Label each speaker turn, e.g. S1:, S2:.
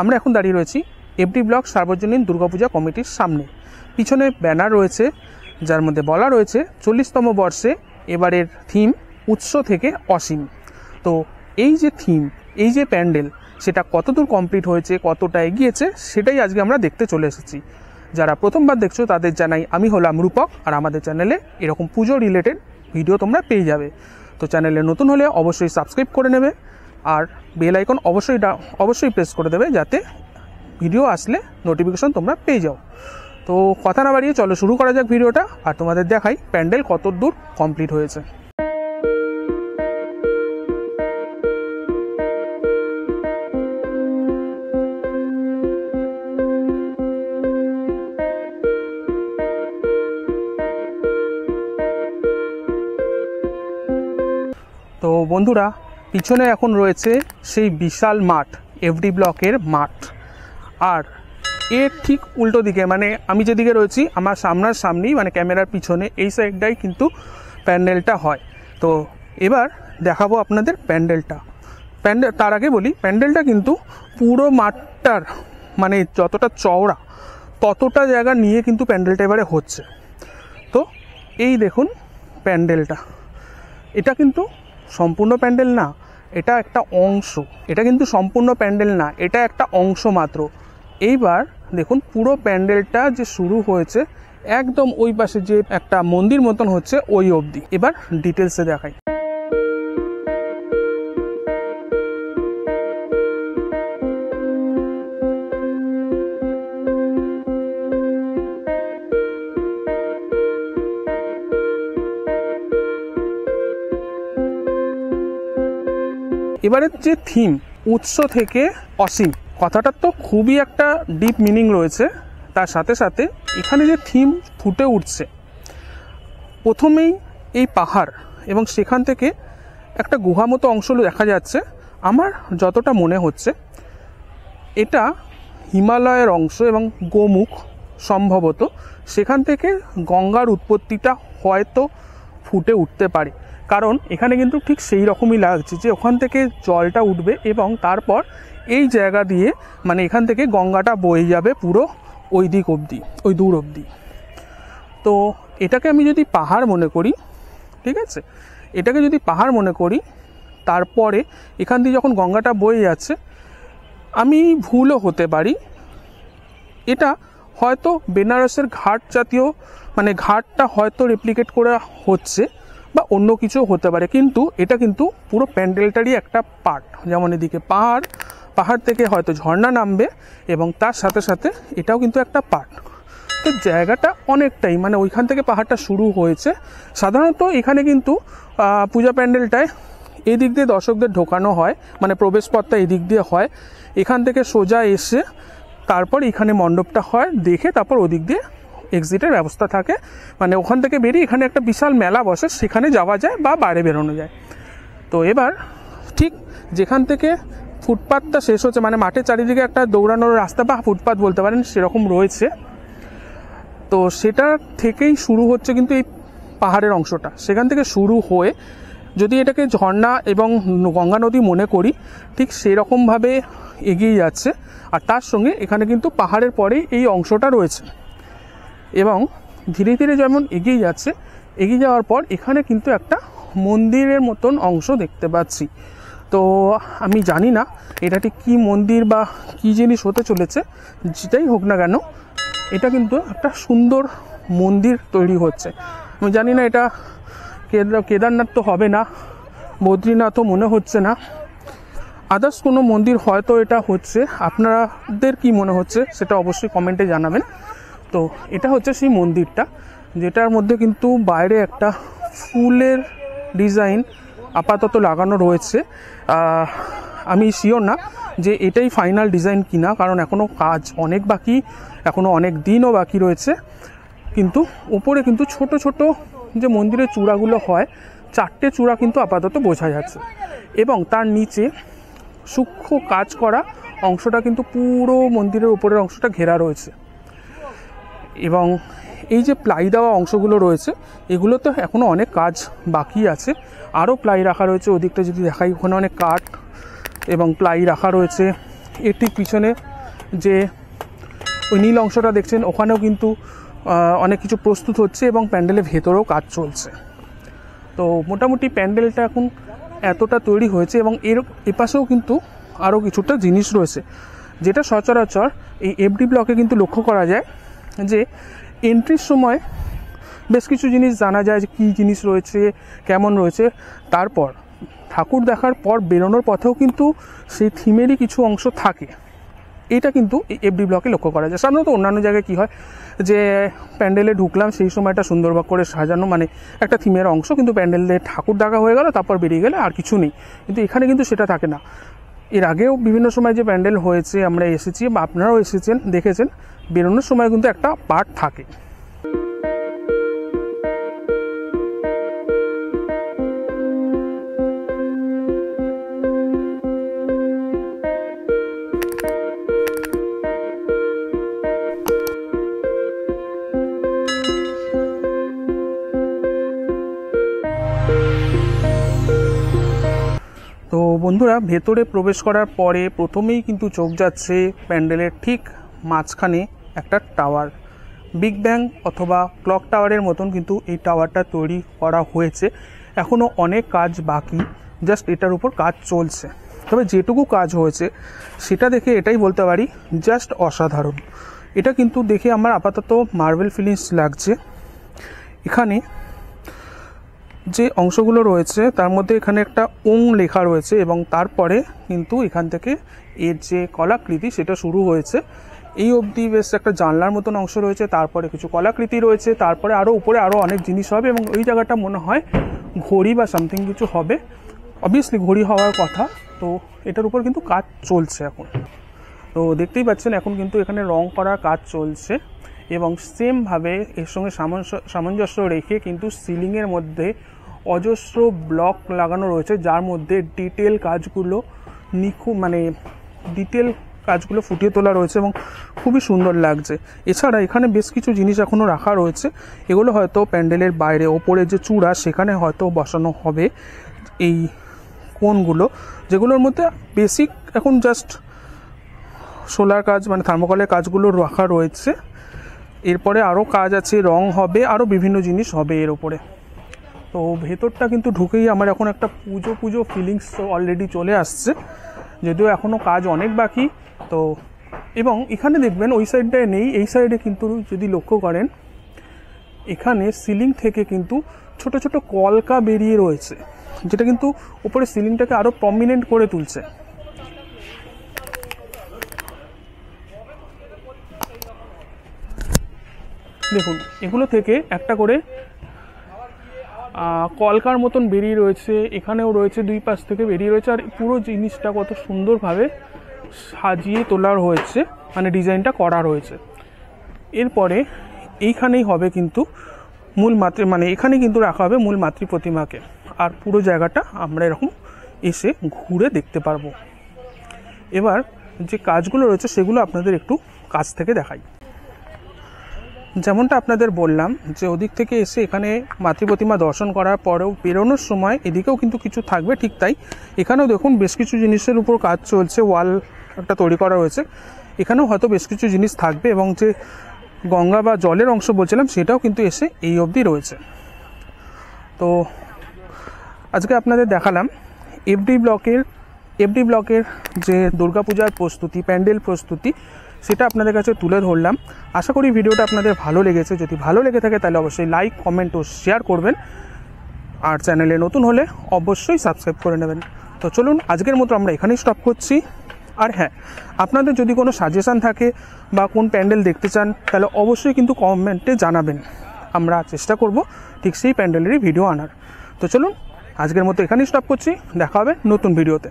S1: আমরা এখন দাঁড়িয়ে রয়েছি এফডি ব্লক সার্বজনীন দুর্গাপূজা কমিটির সামনে পিছনে ব্যানার রয়েছে যার মধ্যে বলা রয়েছে চল্লিশতম বর্ষে এবারের থিম উৎস থেকে অসীম তো এই যে থিম এই যে প্যান্ডেল সেটা কতদূর কমপ্লিট হয়েছে কতটা এগিয়েছে সেটাই আজকে আমরা দেখতে চলে এসেছি যারা প্রথমবার দেখছো তাদের জানাই আমি হলাম রূপক আর আমাদের চ্যানেলে এরকম পুজো রিলেটেড ভিডিও তোমরা পেয়ে যাবে তো চ্যানেলে নতুন হলে অবশ্যই সাবস্ক্রাইব করে নেবে আর বেল আইকন অবশ্যই অবশ্যই প্রেস করে দেবে যাতে ভিডিও আসলে নোটিফিকেশন তোমরা পেয়ে যাও তো কথা না বাড়িয়ে চলো শুরু করা যাক ভিডিওটা আর তোমাদের দেখাই প্যান্ডেল কত দূর কমপ্লিট হয়েছে তো বন্ধুরা পিছনে এখন রয়েছে সেই বিশাল মাঠ এফডি ব্লকের মাঠ আর এর ঠিক উল্টো দিকে মানে আমি যেদিকে রয়েছি আমার সামনার সামনেই মানে ক্যামেরার পিছনে এই সাইডটাই কিন্তু প্যান্ডেলটা হয় তো এবার দেখাবো আপনাদের প্যান্ডেলটা প্যান্ডেল তার আগে বলি প্যান্ডেলটা কিন্তু পুরো মাঠটার মানে যতটা চওড়া ততটা জায়গা নিয়ে কিন্তু প্যান্ডেলটা এবারে হচ্ছে তো এই দেখুন প্যান্ডেলটা এটা কিন্তু সম্পূর্ণ প্যান্ডেল না এটা একটা অংশ এটা কিন্তু সম্পূর্ণ প্যান্ডেল না এটা একটা অংশ মাত্র এইবার দেখুন পুরো প্যান্ডেলটা যে শুরু হয়েছে একদম ওই পাশে যে একটা মন্দির মতন হচ্ছে ওই অবধি এবার ডিটেলসে দেখাই এবারে যে থিম উৎস থেকে অসীম কথাটার তো খুবই একটা ডিপ মিনিং রয়েছে তার সাথে সাথে এখানে যে থিম ফুটে উঠছে প্রথমেই এই পাহাড় এবং সেখান থেকে একটা গুহা মতো অংশ দেখা যাচ্ছে আমার যতটা মনে হচ্ছে এটা হিমালয়ের অংশ এবং গোমুখ সম্ভবত সেখান থেকে গঙ্গার উৎপত্তিটা হয়তো ফুটে উঠতে পারে কারণ এখানে কিন্তু ঠিক সেই রকমই লাগছে যে ওখান থেকে জলটা উঠবে এবং তারপর এই জায়গা দিয়ে মানে এখান থেকে গঙ্গাটা বয়ে যাবে পুরো ওই দিক অবধি ওই দূর অবধি তো এটাকে আমি যদি পাহাড় মনে করি ঠিক আছে এটাকে যদি পাহাড় মনে করি তারপরে এখান দিয়ে যখন গঙ্গাটা বয়ে যাচ্ছে আমি ভুলও হতে পারি এটা হয়তো বেনারসের ঘাট জাতীয় মানে ঘাটটা হয়তো রেপ্লিকেট করা হচ্ছে বা অন্য কিছু হতে পারে কিন্তু এটা কিন্তু পুরো প্যান্ডেলটারই একটা পার্ট যেমন এদিকে পাহাড় পাহাড় থেকে হয়তো ঝর্ণা নামবে এবং তার সাথে সাথে এটাও কিন্তু একটা পার্ট তো জায়গাটা অনেকটাই মানে ওইখান থেকে পাহাড়টা শুরু হয়েছে সাধারণত এখানে কিন্তু পূজা প্যান্ডেলটায় এদিক দিয়ে দর্শকদের ঢোকানো হয় মানে প্রবেশপথটা এদিক দিয়ে হয় এখান থেকে সোজা এসে তারপর এখানে মণ্ডপটা হয় দেখে তারপর ওদিক দিয়ে এক্সিটের ব্যবস্থা থাকে মানে ওখান থেকে বেরিয়ে এখানে একটা বিশাল মেলা বসে সেখানে যাওয়া যায় বা বাইরে বেরোনো যায় তো এবার ঠিক যেখান থেকে ফুটপাথটা শেষ হচ্ছে মানে মাঠের চারিদিকে একটা দৌড়ানোর রাস্তা বা ফুটপাথ বলতে পারেন সেরকম রয়েছে তো সেটা থেকেই শুরু হচ্ছে কিন্তু এই পাহাড়ের অংশটা সেখান থেকে শুরু হয়ে যদি এটাকে ঝর্ণা এবং গঙ্গা নদী মনে করি ঠিক সেরকমভাবে এগিয়ে যাচ্ছে আর তার সঙ্গে এখানে কিন্তু পাহাড়ের পরেই এই অংশটা রয়েছে এবং ধীরে ধীরে যেমন এগিয়ে যাচ্ছে এগিয়ে যাওয়ার পর এখানে কিন্তু একটা মন্দিরের মতন অংশ দেখতে পাচ্ছি তো আমি জানি না এটা ঠিক কী মন্দির বা কী জিনিস হতে চলেছে যেটাই হোক না কেন এটা কিন্তু একটা সুন্দর মন্দির তৈরি হচ্ছে আমি জানি না এটা কেদারনাথ তো হবে না বদ্রীনাথও মনে হচ্ছে না আদার্স কোনো মন্দির হয়তো এটা হচ্ছে আপনাদের কি মনে হচ্ছে সেটা অবশ্যই কমেন্টে জানাবেন তো এটা হচ্ছে সেই মন্দিরটা যেটার মধ্যে কিন্তু বাইরে একটা ফুলের ডিজাইন আপাতত লাগানো রয়েছে আমি শিওর না যে এটাই ফাইনাল ডিজাইন কিনা কারণ এখনও কাজ অনেক বাকি এখনও অনেক দিনও বাকি রয়েছে কিন্তু ওপরে কিন্তু ছোট ছোট যে মন্দিরের চূড়াগুলো হয় চারটে চূড়া কিন্তু আপাতত বোঝা যাচ্ছে এবং তার নিচে সূক্ষ্ম কাজ করা অংশটা কিন্তু পুরো মন্দিরের উপরের অংশটা ঘেরা রয়েছে এবং এই যে প্লাই দেওয়া অংশগুলো রয়েছে এগুলো তো এখনও অনেক কাজ বাকি আছে আরও প্লাই রাখা রয়েছে ওদিকটা যদি দেখাই ওখানে অনেক কাঠ এবং প্লাই রাখা রয়েছে এর ঠিক পিছনে যে ওই নীল অংশটা দেখছেন ওখানেও কিন্তু অনেক কিছু প্রস্তুত হচ্ছে এবং প্যান্ডেলের ভেতরেও কাজ চলছে তো মোটামুটি প্যান্ডেলটা এখন এতটা তৈরি হয়েছে এবং এর এপাশেও কিন্তু আরও কিছুটা জিনিস রয়েছে যেটা সচরাচর এই এফডি ব্লকে কিন্তু লক্ষ্য করা যায় যে এন্ট্রির সময় বেশ কিছু জিনিস জানা যায় যে কী জিনিস রয়েছে কেমন রয়েছে তারপর ঠাকুর দেখার পর বেরোনোর পথেও কিন্তু সেই থিমেরই কিছু অংশ থাকে এটা কিন্তু এফডি ব্লকে লক্ষ্য করা যায় সাধারণত অন্যান্য জায়গায় কি হয় যে প্যান্ডেলে ঢুকলাম সেই সময়টা সুন্দরভাগ করে সাজানো মানে একটা থিমের অংশ কিন্তু প্যান্ডেলে ঠাকুর ডাকা হয়ে গেল তারপর বেরিয়ে গেলে আর কিছু নেই কিন্তু এখানে কিন্তু সেটা থাকে না এর আগেও বিভিন্ন সময় যে প্যান্ডেল হয়েছে আমরা এসেছি বা আপনারাও এসেছেন দেখেছেন বেরোনোর সময় কিন্তু একটা পার্ট থাকে বন্ধুরা ভেতরে প্রবেশ করার পরে প্রথমেই কিন্তু চোখ যাচ্ছে প্যান্ডেলের ঠিক মাঝখানে একটা টাওয়ার বিগ ব্যাং অথবা ক্লক টাওয়ারের মতন কিন্তু এই টাওয়ারটা তৈরি করা হয়েছে এখনও অনেক কাজ বাকি জাস্ট এটার উপর কাজ চলছে তবে যেটুকু কাজ হয়েছে সেটা দেখে এটাই বলতে পারি জাস্ট অসাধারণ এটা কিন্তু দেখে আমার আপাতত মার্বেল ফিলিংস লাগছে এখানে যে অংশগুলো রয়েছে তার মধ্যে এখানে একটা ওং লেখা রয়েছে এবং তারপরে কিন্তু এখান থেকে এর যে কলাকৃতি সেটা শুরু হয়েছে এই অবধি বেশ একটা জানলার মতন অংশ রয়েছে তারপরে কিছু কলাকৃতি রয়েছে তারপরে আরও উপরে আরও অনেক জিনিস হবে এবং ওই জায়গাটা মনে হয় ঘড়ি বা সামথিং কিছু হবে অবভিয়াসলি ঘড়ি হওয়ার কথা তো এটার উপর কিন্তু কাজ চলছে এখন তো দেখতেই পাচ্ছেন এখন কিন্তু এখানে রং করার কাজ চলছে এবং সেমভাবে এর সঙ্গে সামঞ্জস্য রেখে কিন্তু সিলিংয়ের মধ্যে অজস্র ব্লক লাগানো রয়েছে যার মধ্যে ডিটেল কাজগুলো নিখু মানে ডিটেল কাজগুলো ফুটিয়ে তোলা রয়েছে এবং খুবই সুন্দর লাগছে এছাড়া এখানে বেশ কিছু জিনিস এখনও রাখা রয়েছে এগুলো হয়তো প্যান্ডেলের বাইরে ওপরে যে চূড়া সেখানে হয়তো বসানো হবে এই কোনগুলো যেগুলোর মধ্যে বেসিক এখন জাস্ট সোলার কাজ মানে থার্মোকলের কাজগুলো রাখা রয়েছে এরপরে আরও কাজ আছে রং হবে আরও বিভিন্ন জিনিস হবে এর ওপরে তো ভেতরটা কিন্তু ঢুকেই আমার এখন একটা পুজো পুজো ফিলিংস অলরেডি চলে আসছে যদিও এখনও কাজ অনেক বাকি তো এবং এখানে দেখবেন ওই সাইডটায় নেই এই সাইডে কিন্তু যদি লক্ষ্য করেন এখানে সিলিং থেকে কিন্তু ছোট ছোট কলকা বেরিয়ে রয়েছে যেটা কিন্তু উপরে সিলিংটাকে আরও প্রমিনেন্ট করে তুলছে দেখুন এগুলো থেকে একটা করে কলকার মতন বেরিয়ে রয়েছে এখানেও রয়েছে দুই পাশ থেকে বেরিয়ে রয়েছে আর পুরো জিনিসটা কত সুন্দরভাবে সাজিয়ে তোলার হয়েছে মানে ডিজাইনটা করা রয়েছে এরপরে এইখানেই হবে কিন্তু মূল মাতৃ মানে এখানে কিন্তু রাখা হবে মূল মাতৃ প্রতিমাকে আর পুরো জায়গাটা আমরা এরকম এসে ঘুরে দেখতে পারবো এবার যে কাজগুলো রয়েছে সেগুলো আপনাদের একটু কাছ থেকে দেখাই যেমনটা আপনাদের বললাম যে ওদিক থেকে এসে এখানে মাতৃপ্রতিমা দর্শন করার পরেও বেরোনোর সময় এদিকেও কিন্তু কিছু থাকবে ঠিক তাই এখানেও দেখুন বেশ কিছু জিনিসের উপর কাজ চলছে ওয়াল একটা তৈরি করা হয়েছে এখানেও হয়তো বেশ কিছু জিনিস থাকবে এবং যে গঙ্গা বা জলের অংশ বলছিলাম সেটাও কিন্তু এসে এই অবধি রয়েছে তো আজকে আপনাদের দেখালাম এফডি ব্লকের এফডি ব্লকের যে দুর্গাপূজার প্রস্তুতি প্যান্ডেল প্রস্তুতি সেটা আপনাদের কাছে তুলে ধরলাম আশা করি ভিডিওটা আপনাদের ভালো লেগেছে যদি ভালো লেগে থাকে তাহলে অবশ্যই লাইক কমেন্ট ও শেয়ার করবেন আর চ্যানেলে নতুন হলে অবশ্যই সাবস্ক্রাইব করে নেবেন তো চলুন আজকের মতো আমরা এখানেই স্টপ করছি আর হ্যাঁ আপনাদের যদি কোনো সাজেশান থাকে বা কোন প্যান্ডেল দেখতে চান তাহলে অবশ্যই কিন্তু কমেন্টে জানাবেন আমরা চেষ্টা করব ঠিক সেই প্যান্ডেলেরই ভিডিও আনার তো চলুন আজকের মতো এখানেই স্টপ করছি দেখা হবে নতুন ভিডিওতে